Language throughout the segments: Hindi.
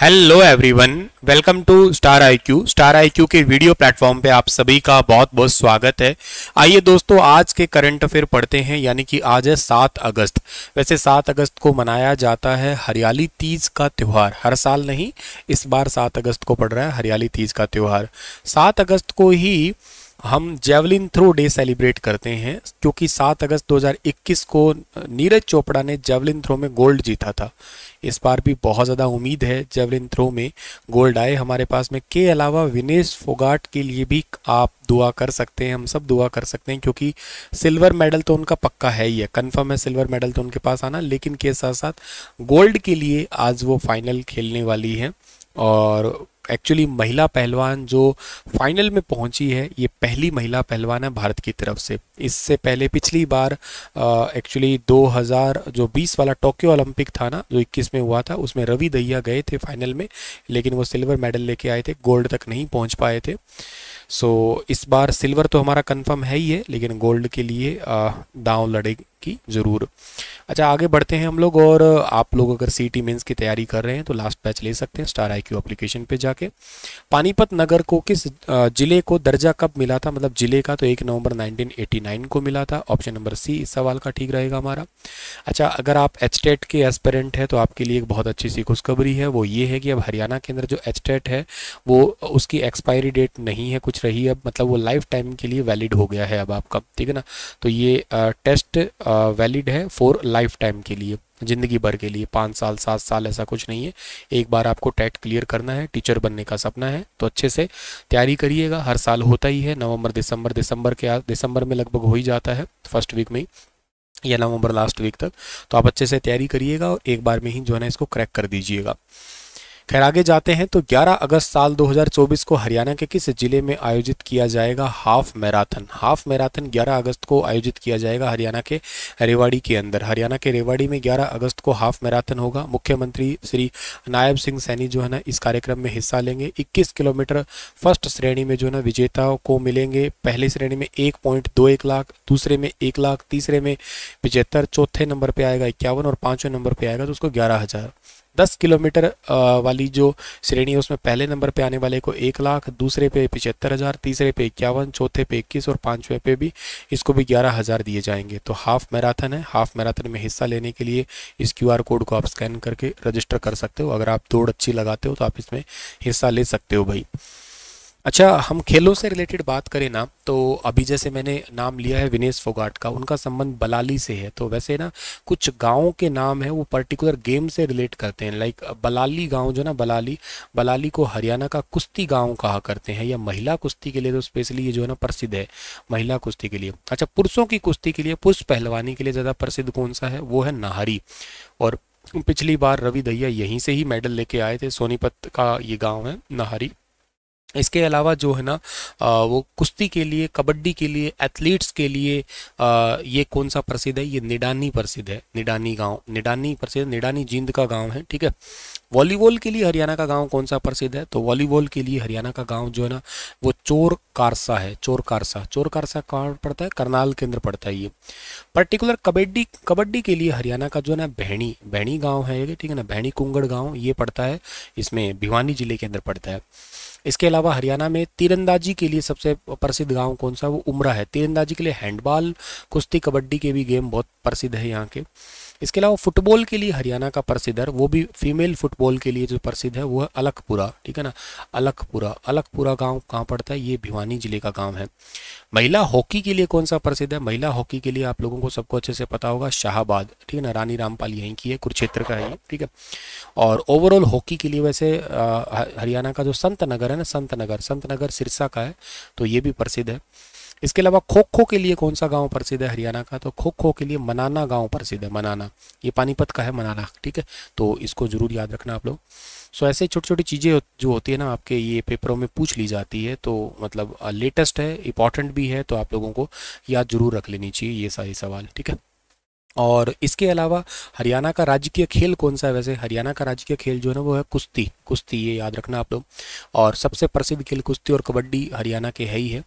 hello everyone welcome to Star IQ Star IQ के वीडियो प्लेटफॉर्म पे आप सभी का बहुत बहुत स्वागत है आइए दोस्तों आज के करंट अफेयर पढ़ते हैं यानी कि आज है सात अगस्त वैसे सात अगस्त को मनाया जाता है हरियाली तीज का त्यौहार हर साल नहीं इस बार सात अगस्त को पड़ रहा है हरियाली तीज का त्यौहार सात अगस्त को ही हम जेवलिन थ्रो डे सेलिब्रेट करते हैं क्योंकि 7 अगस्त 2021 को नीरज चोपड़ा ने जेवलिन थ्रो में गोल्ड जीता था इस बार भी बहुत ज़्यादा उम्मीद है जेवलिन थ्रो में गोल्ड आए हमारे पास में के अलावा विनेश फोगाट के लिए भी आप दुआ कर सकते हैं हम सब दुआ कर सकते हैं क्योंकि सिल्वर मेडल तो उनका पक्का है ही है कन्फर्म है सिल्वर मेडल तो उनके पास आना लेकिन के साथ साथ गोल्ड के लिए आज वो फाइनल खेलने वाली है और एक्चुअली महिला पहलवान जो फाइनल में पहुंची है ये पहली महिला पहलवान है भारत की तरफ से इससे पहले पिछली बार एक्चुअली 2000 जो 20 वाला टोक्यो ओलंपिक था ना जो 21 में हुआ था उसमें रवि दहिया गए थे फाइनल में लेकिन वो सिल्वर मेडल लेके आए थे गोल्ड तक नहीं पहुँच पाए थे सो so, इस बार सिल्वर तो हमारा कन्फर्म है ही है लेकिन गोल्ड के लिए दाव लड़े की ज़रूर अच्छा आगे बढ़ते हैं हम लोग और आप लोग अगर सी टी की तैयारी कर रहे हैं तो लास्ट बैच ले सकते हैं स्टार आई क्यू एप्लीकेशन पर जाके पानीपत नगर को किस जिले को दर्जा कब मिला था मतलब जिले का तो एक नवंबर 1989 को मिला था ऑप्शन नंबर सी इस सवाल का ठीक रहेगा हमारा अच्छा अगर आप एच के एस्पेरेंट हैं तो आपके लिए एक बहुत अच्छी सी खुशखबरी है वो ये है कि अब हरियाणा के अंदर जो एच है वो उसकी एक्सपायरी डेट नहीं है कुछ रही अब मतलब वो लाइफ टाइम के लिए वैलिड हो गया है अब आपका ठीक है ना तो ये टेस्ट वैलिड है फॉर लाइफ टाइम के लिए ज़िंदगी भर के लिए पाँच साल सात साल ऐसा कुछ नहीं है एक बार आपको टेट क्लियर करना है टीचर बनने का सपना है तो अच्छे से तैयारी करिएगा हर साल होता ही है नवंबर दिसंबर दिसंबर के दिसंबर में लगभग हो ही जाता है फर्स्ट वीक में ही या नवंबर लास्ट वीक तक तो आप अच्छे से तैयारी करिएगा और एक बार में ही जो है ना इसको क्रैक कर दीजिएगा खैर आगे जाते हैं तो 11 अगस्त साल 2024 को हरियाणा के किस जिले में आयोजित किया जाएगा हाफ मैराथन हाफ मैराथन 11 अगस्त को आयोजित किया जाएगा हरियाणा के रेवाड़ी के अंदर हरियाणा के रेवाड़ी में 11 अगस्त को हाफ मैराथन होगा मुख्यमंत्री श्री नायब सिंह सैनी जो है ना इस कार्यक्रम में हिस्सा लेंगे इक्कीस किलोमीटर फर्स्ट श्रेणी में जो है ना विजेताओं को मिलेंगे पहले श्रेणी में एक पॉइंट दो एक लाख दूसरे में एक लाख तीसरे में पिचहत्तर चौथे नंबर पर आएगा इक्यावन और पाँचवें नंबर पर आएगा तो उसको ग्यारह हज़ार दस किलोमीटर वाली जो श्रेणी है उसमें पहले नंबर पे आने वाले को एक लाख दूसरे पे पिछहत्तर हज़ार तीसरे पे इक्यावन चौथे पे इक्कीस और पाँचवें पे भी इसको भी ग्यारह हज़ार दिए जाएंगे तो हाफ मैराथन है हाफ मैराथन में हिस्सा लेने के लिए इस क्यू कोड को आप स्कैन करके रजिस्टर कर सकते हो अगर आप दौड़ अच्छी लगाते हो तो आप इसमें हिस्सा ले सकते हो भाई अच्छा हम खेलों से रिलेटेड बात करें ना तो अभी जैसे मैंने नाम लिया है विनेश फोगाट का उनका संबंध बलाली से है तो वैसे ना कुछ गांवों के नाम है वो पर्टिकुलर गेम से रिलेट करते हैं लाइक बलाली गाँव जो ना बलाली बलाली को हरियाणा का कुश्ती गाँव कहा करते हैं या महिला कुश्ती के लिए तो स्पेशली ये जो है ना प्रसिद्ध है महिला कुश्ती के लिए अच्छा पुरुषों की कुश्ती के लिए पुरुष पहलवानी के लिए ज़्यादा प्रसिद्ध कौन सा है वो है नाहरी और पिछली बार रवि दहिया यहीं से ही मेडल लेके आए थे सोनीपत का ये गाँव है नाहरी इसके अलावा जो है ना वो कुश्ती के लिए कबड्डी के लिए एथलीट्स के लिए ये कौन सा प्रसिद्ध है ये निडानी प्रसिद्ध है निडानी गांव निडानी प्रसिद्ध निडानी जींद का गांव है ठीक है वॉलीबॉल के लिए हरियाणा का गांव कौन सा प्रसिद्ध है तो वॉलीबॉल के लिए हरियाणा का गांव जो है ना वो चोर कारसा है चोर कारसा चोर कारसा कहाँ पड़ता है करनाल के अंदर पड़ता है ये पर्टिकुलर कबड्डी कबड्डी के लिए हरियाणा का जो है ना भैणी भैणी गाँव है ठीक है ना भैणी कुंगड़ गाँव ये पड़ता है इसमें भिवानी जिले के अंदर पड़ता है इसके अलावा हरियाणा में तीरंदाजी के लिए सबसे प्रसिद्ध गाँव कौन सा वो उमरा है तीरंदाजी के लिए हैंडबॉल कुश्ती कबड्डी के भी गेम बहुत प्रसिद्ध है यहाँ के इसके अलावा फुटबॉल के लिए हरियाणा का प्रसिद्ध है वो भी फीमेल फुटबॉल के लिए जो प्रसिद्ध है वो है अलखपुरा ठीक है ना अलखपुरा अलखपुरा गाँव कहाँ पड़ता है ये भिवानी जिले का गाँव है महिला हॉकी के लिए कौन सा प्रसिद्ध है महिला हॉकी के लिए आप लोगों को सबको अच्छे से पता होगा शाहबाद ठीक है ना रानी रामपाल यहीं की है कुरुक्षेत्र का है ये ठीक है और ओवरऑल हॉकी के लिए वैसे हरियाणा का जो संत नगर है ना संत नगर संत नगर सिरसा का है तो ये भी प्रसिद्ध है इसके अलावा खोखो के लिए कौन सा गांव प्रसिद्ध है हरियाणा का तो खो खो के लिए मनाना गांव प्रसिद्ध है मनाना ये पानीपत का है मनाना ठीक है तो इसको जरूर याद रखना आप लोग सो ऐसे छोटी छोटी चीज़ें जो होती है ना आपके ये पेपरों में पूछ ली जाती है तो मतलब लेटेस्ट है इंपॉर्टेंट भी है तो आप लोगों को याद जरूर रख लेनी चाहिए ये सारे सवाल ठीक है और इसके अलावा हरियाणा का राजकीय खेल कौन सा है वैसे हरियाणा का राजकीय खेल जो है ना वो है कुश्ती कुश्ती ये याद रखना आप लोग और सबसे प्रसिद्ध खेल कुश्ती और कबड्डी हरियाणा के है ही है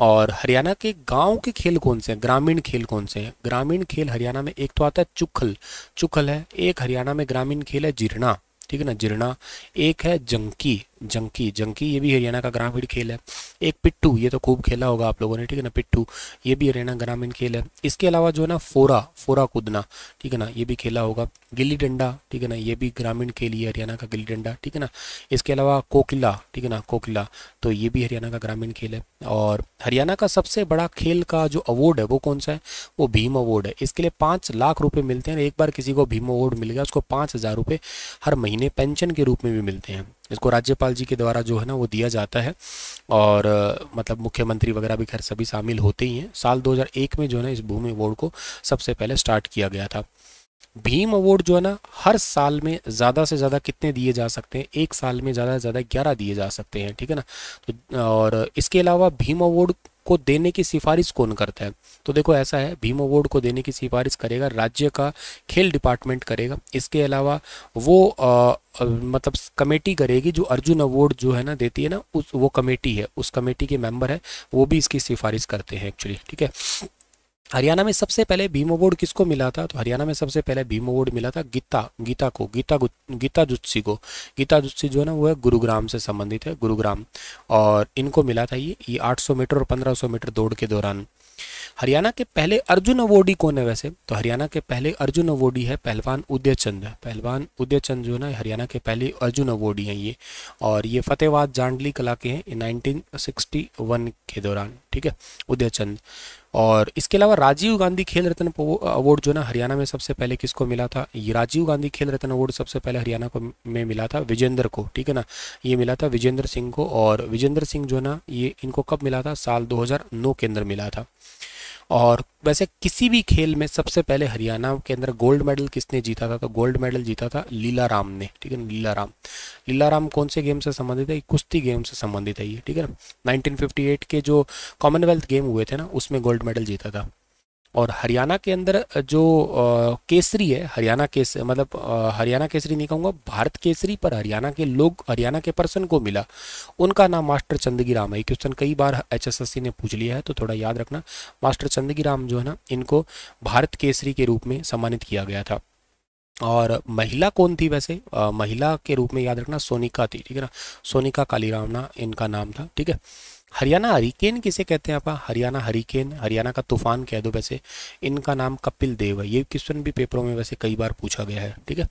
और हरियाणा के गांव के खेल कौन से हैं ग्रामीण खेल कौन से हैं ग्रामीण खेल हरियाणा में एक तो आता है चुखल चुखल है एक हरियाणा में ग्रामीण खेल है जिरना ठीक है ना जिरना एक है जंकी जंकी जंकी ये भी हरियाणा का ग्रामीण खेल है एक पिट्टू ये तो खूब खेला होगा आप लोगों ने ठीक है ना पिट्टू ये भी हरियाणा ग्रामीण खेल है इसके अलावा जो है ना फोरा फोरा कूदना ठीक है ना ये भी खेला होगा गिल्ली डंडा ठीक है ना ये भी ग्रामीण खेल ही हरियाणा का गिल्ली डंडा ठीक है ना इसके अलावा कोकिला ठीक है ना कोकिला तो ये भी हरियाणा का ग्रामीण खेल है और हरियाणा का सबसे बड़ा खेल का जो अवार्ड है वो कौन सा है वो भीम अवार्ड है इसके लिए पाँच लाख रुपये मिलते हैं एक बार किसी को भीम अवार्ड मिल गया उसको पाँच हज़ार रुपये हर महीने पेंशन के रूप में भी मिलते हैं इसको राज्यपाल जी के द्वारा जो है ना वो दिया जाता है और मतलब मुख्यमंत्री वगैरह भी खैर सभी शामिल होते ही हैं साल 2001 में जो है ना इस भूमि अवार्ड को सबसे पहले स्टार्ट किया गया था भीम अवार्ड जो है ना हर साल में ज़्यादा से ज़्यादा कितने दिए जा सकते हैं एक साल में ज़्यादा से ज़्यादा ग्यारह दिए जा सकते हैं ठीक है ना तो और इसके अलावा भीम अवार्ड को देने की सिफारिश कौन करता है तो देखो ऐसा है भीम अवार्ड को देने की सिफारिश करेगा राज्य का खेल डिपार्टमेंट करेगा इसके अलावा वो आ, मतलब कमेटी करेगी जो अर्जुन अवार्ड जो है ना देती है ना उस वो कमेटी है उस कमेटी के मेंबर है वो भी इसकी सिफारिश करते हैं एक्चुअली ठीक है हरियाणा में सबसे पहले भीम अवार्ड किसको मिला था तो हरियाणा में सबसे पहले भीम अवार्ड मिला था गीता गीता को गीता गीता जुत्सी को गीता जुत्सी जो है ना वो है गुरुग्राम से संबंधित है गुरुग्राम और इनको मिला था ये ये 800 मीटर और 1500 मीटर दौड़ के दौरान हरियाणा के पहले अर्जुन अवॉर्डी कौन है वैसे तो हरियाणा के पहले अर्जुन अवॉर्डी है पहलवान उदय चंद पहलवान उदय चंद जो है ना हरियाणा के पहले अर्जुन अवॉर्डी हैं ये और ये फतेहवाद जांडली कला के हैं नाइनटीन के दौरान ठीक है उदय चंद और इसके अलावा राजीव गांधी खेल रत्न अवार्ड जो ना हरियाणा में सबसे पहले किसको मिला था ये राजीव गांधी खेल रत्न अवार्ड सबसे पहले हरियाणा को में मिला था विजेंद्र को ठीक है ना ये मिला था विजेंद्र सिंह को और विजेंद्र सिंह जो ना ये इनको कब मिला था साल 2009 के अंदर मिला था और वैसे किसी भी खेल में सबसे पहले हरियाणा के अंदर गोल्ड मेडल किसने जीता था तो गोल्ड मेडल जीता था लीला राम ने ठीक है लीला राम लीला राम कौन से गेम से संबंधित है कुश्ती गेम से संबंधित है ये ठीक है ना 1958 के जो कॉमनवेल्थ गेम हुए थे ना उसमें गोल्ड मेडल जीता था और हरियाणा के अंदर जो केसरी है हरियाणा केस मतलब हरियाणा केसरी नहीं कहूँगा भारत केसरी पर हरियाणा के लोग हरियाणा के पर्सन को मिला उनका नाम मास्टर चंदगी राम है क्वेश्चन कई बार एचएसएससी ने पूछ लिया है तो थोड़ा याद रखना मास्टर चंदगी राम जो है ना इनको भारत केसरी के रूप में सम्मानित किया गया था और महिला कौन थी वैसे आ, महिला के रूप में याद रखना सोनिका थी ठीक है ना सोनिका कालीराम ना इनका नाम था ठीक है हरियाणा हरिकेन किसे कहते हैं आपका हरियाणा हरिकेन हरियाणा का तूफान कह दो वैसे इनका नाम कपिल देव है ये क्वेश्चन भी पेपरों में वैसे कई बार पूछा गया है ठीक है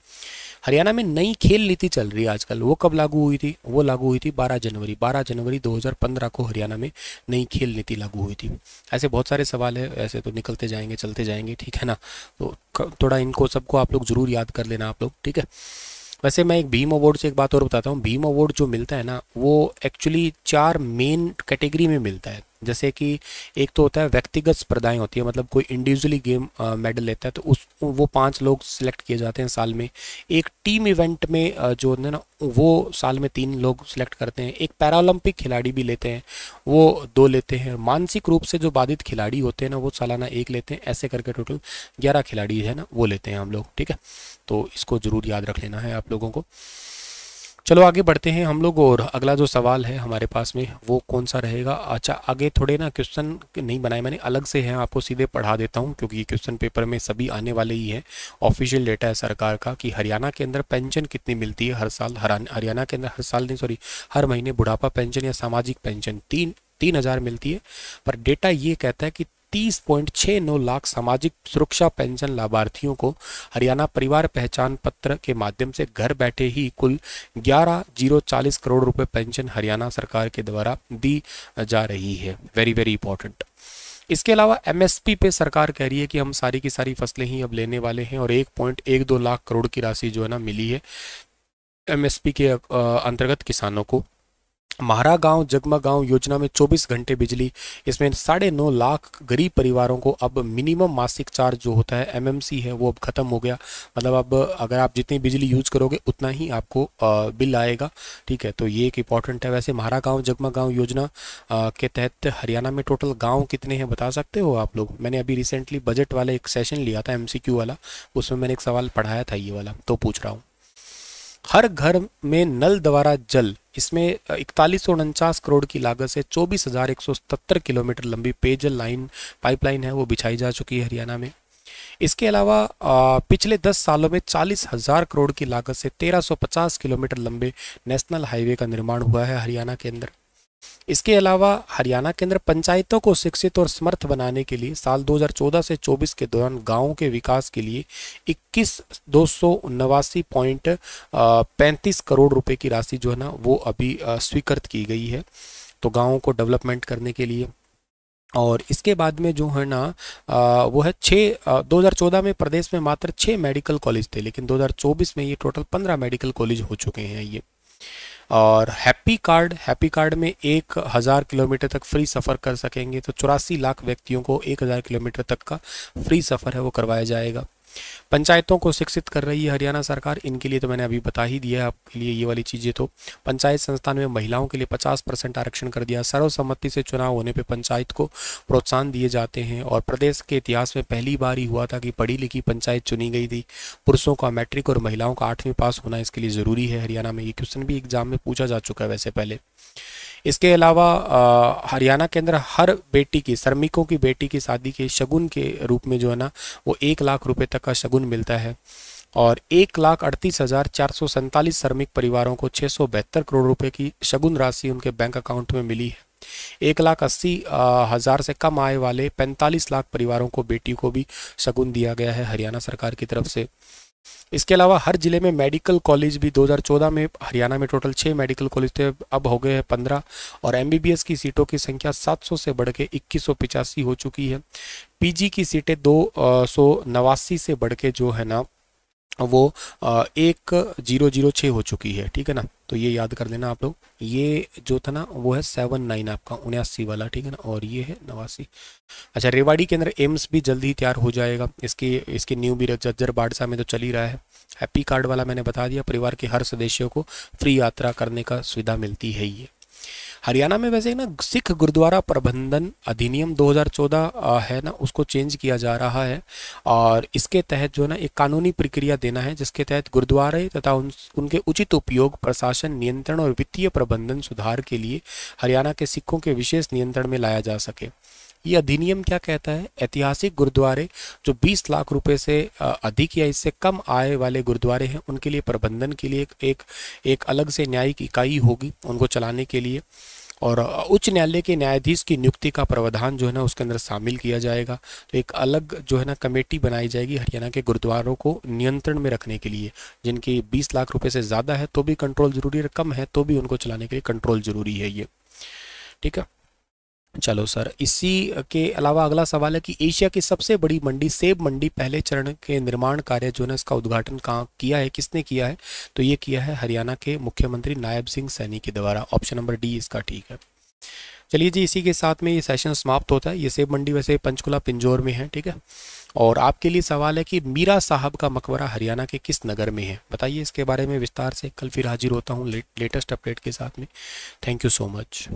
हरियाणा में नई खेल नीति चल रही है आजकल वो कब लागू हुई थी वो लागू हुई थी 12 जनवरी 12 जनवरी 2015 को हरियाणा में नई खेल नीति लागू हुई थी ऐसे बहुत सारे सवाल है ऐसे तो निकलते जाएंगे चलते जाएंगे ठीक है ना तो थोड़ा इनको सबको आप लोग जरूर याद कर लेना आप लोग ठीक है वैसे मैं एक भीम अवार्ड से एक बात और बताता हूँ भीम अवार्ड जो मिलता है ना वो एक्चुअली चार मेन कैटेगरी में मिलता है जैसे कि एक तो होता है व्यक्तिगत स्पर्धाएं होती है मतलब कोई इंडिविजुअली गेम मेडल लेता है तो उस वो पांच लोग सिलेक्ट किए जाते हैं साल में एक टीम इवेंट में जो जो है ना वो साल में तीन लोग सिलेक्ट करते हैं एक पैरालंपिक खिलाड़ी भी लेते हैं वो दो लेते हैं मानसिक रूप से जो बाधित खिलाड़ी होते हैं ना वो सालाना एक लेते हैं ऐसे करके टोटल ग्यारह खिलाड़ी है ना वो लेते हैं हम लोग ठीक है तो इसको ज़रूर याद रख लेना है आप लोगों को चलो आगे बढ़ते हैं हम लोग और अगला जो सवाल है हमारे पास में वो कौन सा रहेगा अच्छा आगे थोड़े ना क्वेश्चन नहीं बनाए मैंने अलग से हैं आपको सीधे पढ़ा देता हूँ क्योंकि क्वेश्चन पेपर में सभी आने वाले ही हैं ऑफिशियल डेटा है सरकार का कि हरियाणा के अंदर पेंशन कितनी मिलती है हर साल हरियाणा के अंदर हर साल नहीं सॉरी हर महीने बुढ़ापा पेंशन या सामाजिक पेंशन तीन तीन हज़ार मिलती है पर डेटा ये कहता है कि 30.69 लाख सामाजिक सुरक्षा पेंशन लाभार्थियों को हरियाणा परिवार पहचान पत्र के माध्यम से घर बैठे ही कुल ग्यारह जीरो चालीस करोड़ रुपए पेंशन हरियाणा सरकार के द्वारा दी जा रही है वेरी वेरी इंपॉर्टेंट इसके अलावा एमएसपी पे सरकार कह रही है कि हम सारी की सारी फसलें ही अब लेने वाले हैं और एक पॉइंट एक दो लाख करोड़ की राशि जो है ना मिली है एमएसपी के अंतर्गत किसानों को महारा गांव जगमा गांव योजना में 24 घंटे बिजली इसमें साढ़े नौ लाख गरीब परिवारों को अब मिनिमम मासिक चार्ज जो होता है एमएमसी है वो अब ख़त्म हो गया मतलब अब अगर आप जितनी बिजली यूज़ करोगे उतना ही आपको बिल आएगा ठीक है तो ये एक इंपॉर्टेंट है वैसे महारा गांव जगमा गांव योजना के तहत हरियाणा में टोटल गाँव कितने हैं बता सकते हो आप लोग मैंने अभी रिसेंटली बजट वाला एक सेशन लिया था एम वाला उसमें मैंने एक सवाल पढ़ाया था ये वाला तो पूछ रहा हूँ हर घर में नल द्वारा जल इसमें इकतालीस करोड़ की लागत से चौबीस किलोमीटर लंबी पेयजल लाइन पाइपलाइन है वो बिछाई जा चुकी है हरियाणा में इसके अलावा पिछले 10 सालों में चालीस हजार करोड़ की लागत से 1350 किलोमीटर लंबे नेशनल हाईवे का निर्माण हुआ है हरियाणा के अंदर इसके अलावा हरियाणा केंद्र पंचायतों को शिक्षित और समर्थ बनाने के लिए साल 2014 से 24 के दौरान गांवों के विकास के लिए इक्कीस दो पॉइंट पैंतीस करोड़ रुपए की राशि जो है ना वो अभी स्वीकृत की गई है तो गाँव को डेवलपमेंट करने के लिए और इसके बाद में जो है ना वो है छः 2014 में प्रदेश में मात्र छः मेडिकल कॉलेज थे लेकिन 2024 में ये टोटल पंद्रह मेडिकल कॉलेज हो चुके हैं ये और हैप्पी कार्ड हैप्पी कार्ड में एक हज़ार किलोमीटर तक फ्री सफ़र कर सकेंगे तो चौरासी लाख व्यक्तियों को एक हज़ार किलोमीटर तक का फ्री सफ़र है वो करवाया जाएगा पंचायतों को शिक्षित कर रही है हरियाणा सरकार इनके लिए तो मैंने अभी बता ही दिया आपके लिए ये वाली चीज़ें तो पंचायत संस्थान में महिलाओं के लिए 50 परसेंट आरक्षण कर दिया सर्वसम्मति से चुनाव होने पर पंचायत को प्रोत्साहन दिए जाते हैं और प्रदेश के इतिहास में पहली बार ही हुआ था कि पढ़ी लिखी पंचायत चुनी गई थी पुरुषों का मैट्रिक और महिलाओं का आठवीं पास होना इसके लिए ज़रूरी है हरियाणा में ये क्वेश्चन भी एग्जाम में पूछा जा चुका है वैसे पहले इसके अलावा हरियाणा के अंदर हर बेटी की श्रमिकों की बेटी की शादी के शगुन के रूप में जो है ना वो एक लाख रुपए तक का शगुन मिलता है और एक लाख अड़तीस हज़ार चार सौ सैंतालीस श्रमिक परिवारों को छः सौ बहत्तर करोड़ रुपए की शगुन राशि उनके बैंक अकाउंट में मिली है एक लाख अस्सी हज़ार से कम आय वाले पैंतालीस लाख परिवारों को बेटी को भी शगुन दिया गया है हरियाणा सरकार की तरफ से इसके अलावा हर ज़िले में मेडिकल कॉलेज भी 2014 में हरियाणा में टोटल छः मेडिकल कॉलेज थे अब हो गए हैं पंद्रह और एमबीबीएस की सीटों की संख्या 700 से बढ़ के इक्कीस हो चुकी है पीजी की सीटें दो सौ नवासी से बढ़ के जो है ना वो एक जीरो जीरो छः हो चुकी है ठीक है ना तो ये याद कर लेना आप लोग ये जो था ना वो है सेवन नाइन आपका उन्यासी वाला ठीक है ना और ये है नवासी अच्छा रेवाड़ी के अंदर एम्स भी जल्द ही तैयार हो जाएगा इसकी इसके न्यू भी जज्जर बाडसा में तो चल ही रहा है हैप्पी कार्ड वाला मैंने बता दिया परिवार के हर सदस्यों को फ्री यात्रा करने का सुविधा मिलती है ये हरियाणा में वैसे ना सिख गुरुद्वारा प्रबंधन अधिनियम 2014 है ना उसको चेंज किया जा रहा है और इसके तहत जो है ना एक कानूनी प्रक्रिया देना है जिसके तहत गुरुद्वारे तथा उन, उनके उचित उपयोग प्रशासन नियंत्रण और वित्तीय प्रबंधन सुधार के लिए हरियाणा के सिखों के विशेष नियंत्रण में लाया जा सके ये अधिनियम क्या कहता है ऐतिहासिक गुरुद्वारे जो 20 लाख रुपए से अधिक या इससे कम आय वाले गुरुद्वारे हैं उनके लिए प्रबंधन के लिए एक एक अलग से न्यायिक इकाई होगी उनको चलाने के लिए और उच्च न्यायालय के न्यायाधीश की नियुक्ति का प्रावधान जो है ना उसके अंदर शामिल किया जाएगा तो एक अलग जो है ना कमेटी बनाई जाएगी हरियाणा के गुरुद्वारों को नियंत्रण में रखने के लिए जिनकी 20 लाख रुपए से ज़्यादा है तो भी कंट्रोल जरूरी है कम है तो भी उनको चलाने के लिए कंट्रोल जरूरी है ये ठीक है चलो सर इसी के अलावा अगला सवाल है कि एशिया की सबसे बड़ी मंडी सेब मंडी पहले चरण के निर्माण कार्य जो है इसका उद्घाटन कहाँ किया है किसने किया है तो ये किया है हरियाणा के मुख्यमंत्री नायब सिंह सैनी के द्वारा ऑप्शन नंबर डी इसका ठीक है चलिए जी इसी के साथ में ये सेशन समाप्त होता है ये सेब मंडी वैसे पंचकुला पिंजौर में है ठीक है और आपके लिए सवाल है कि मीरा साहब का मकबरा हरियाणा के किस नगर में है बताइए इसके बारे में विस्तार से कल फिर हाजिर होता हूँ लेटेस्ट अपडेट के साथ में थैंक यू सो मच